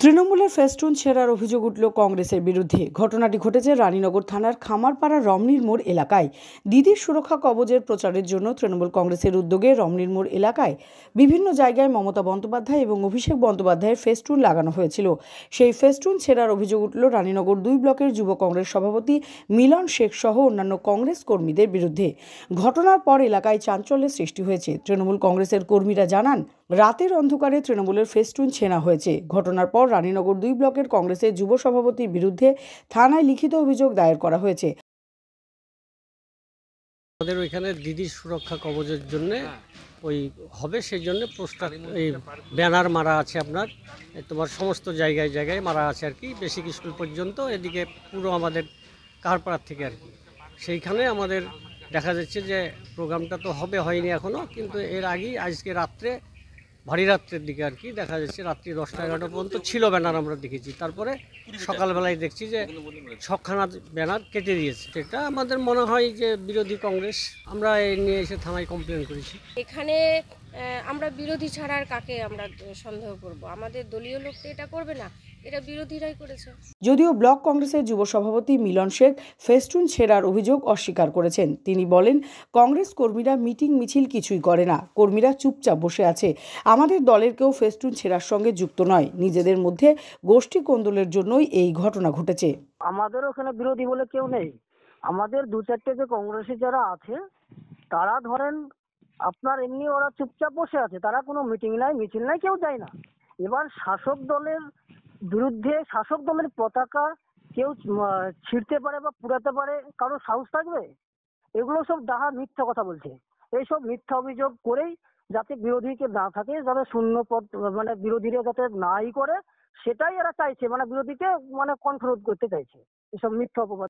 তৃণমূলের ফেস্টুন ছেড়ার অভিযোগ উঠল কংগ্রেসের বিরুদ্ধে ঘটনাটি ঘটেছে রানীনগর থানার খামারপাড়া রমনির মোড় এলাকায় দিদির সুরক্ষা কবজের প্রচারের জন্য তৃণমূল কংগ্রেসের উদ্যোগে রমনির মোড় এলাকায় বিভিন্ন জায়গায় মমতা বন্দ্যোপাধ্যায় এবং অভিষেক বন্দ্যোপাধ্যায়ের ফেস্টুন লাগানো হয়েছিল সেই ফেস্টুন ছেড়ার অভিযোগ উঠল রানীনগর দুই ব্লকের যুব কংগ্রেস সভাপতি মিলন শেখ সহ অন্যান্য কংগ্রেস কর্মীদের বিরুদ্ধে ঘটনার পর এলাকায় চাঞ্চল্যের সৃষ্টি হয়েছে তৃণমূল কংগ্রেসের কর্মীরা জানান রাতের অন্ধকারে তৃণমূলের ফেস্টুন ছেনা হয়েছে ঘটনার পর রানীনগর দুই ব্লকের কংগ্রেসের যুব সভাপতির বিরুদ্ধে থানায় লিখিত অভিযোগ দায়ের করা হয়েছে আমাদের ওইখানে দিদি সুরক্ষা কবচের জন্য ওই হবে সেই জন্য প্রস্তাব এই ব্যানার মারা আছে আপনার তোমার সমস্ত জায়গায় জায়গায় মারা আছে আর কি বেসিক স্কুল পর্যন্ত এদিকে পুরো আমাদের কারপাড়ার থেকে আর কি সেইখানে আমাদের দেখা যাচ্ছে যে প্রোগ্রামটা তো হবে হয়নি এখনও কিন্তু এর আগেই আজকে রাত্রে ভারী রাত্রের দিকে আর কি দেখা যাচ্ছে রাত্রি দশটা এগারোটা পর্যন্ত ছিল ব্যানার আমরা দেখেছি তারপরে সকালবেলায় দেখছি যে ছখানা ব্যানার কেটে দিয়েছে এটা আমাদের মনে হয় যে বিরোধী কংগ্রেস আমরা এ নিয়ে এসে থানায় কমপ্লেন করেছি এখানে আমরা বিরোধী ছাড়ার কাকে আমরা সন্দেহ করব আমাদের দলীয় লোক তো এটা করবে না এটা বিরোধীরাই করেছে যদিও ব্লক কংগ্রেসের যুব সভাপতি মিলন শেখ ফেস্টুন ছেড়ার অভিযোগ অস্বীকার করেছেন তিনি বলেন কংগ্রেস কর্মীরা মিটিং মিছিল কিছুই করে না কর্মীরা চুপচাপ বসে আছে আমাদের দলের কেউ ফেস্টুন ছেড়ার সঙ্গে যুক্ত নয় নিজেদের মধ্যে গোষ্ঠী কন্দলের জন্যই এই ঘটনা ঘটেছে আমাদের ওখানে বিরোধী বলে কেউ নেই আমাদের দু চারটে যে কংগ্রেসে যারা আছে তারা ধরেন আপনার এমনি ওরা চুপচাপ বসে আছে তারা কোনো মিটিং নাই মিছিল নাই কেউ যায় না এবার শাসক দলের বিরুদ্ধে শাসক দলের পতাকা কেউ ছিঁড়তে পারে বা পুড়াতে পারে কারো সাহস থাকবে এগুলো সব ডাহা মিথ্যা কথা বলছে এইসব মিথ্যা অভিযোগ করেই যাতে বিরোধীকে না থাকে যাতে শূন্য পদ মানে বিরোধীরা যাতে নাই করে সেটাই এরা চাইছে মানে বিরোধীকে মানে কন্ট্রোল করতে চাইছে এসব মিথ্যা অপবাদ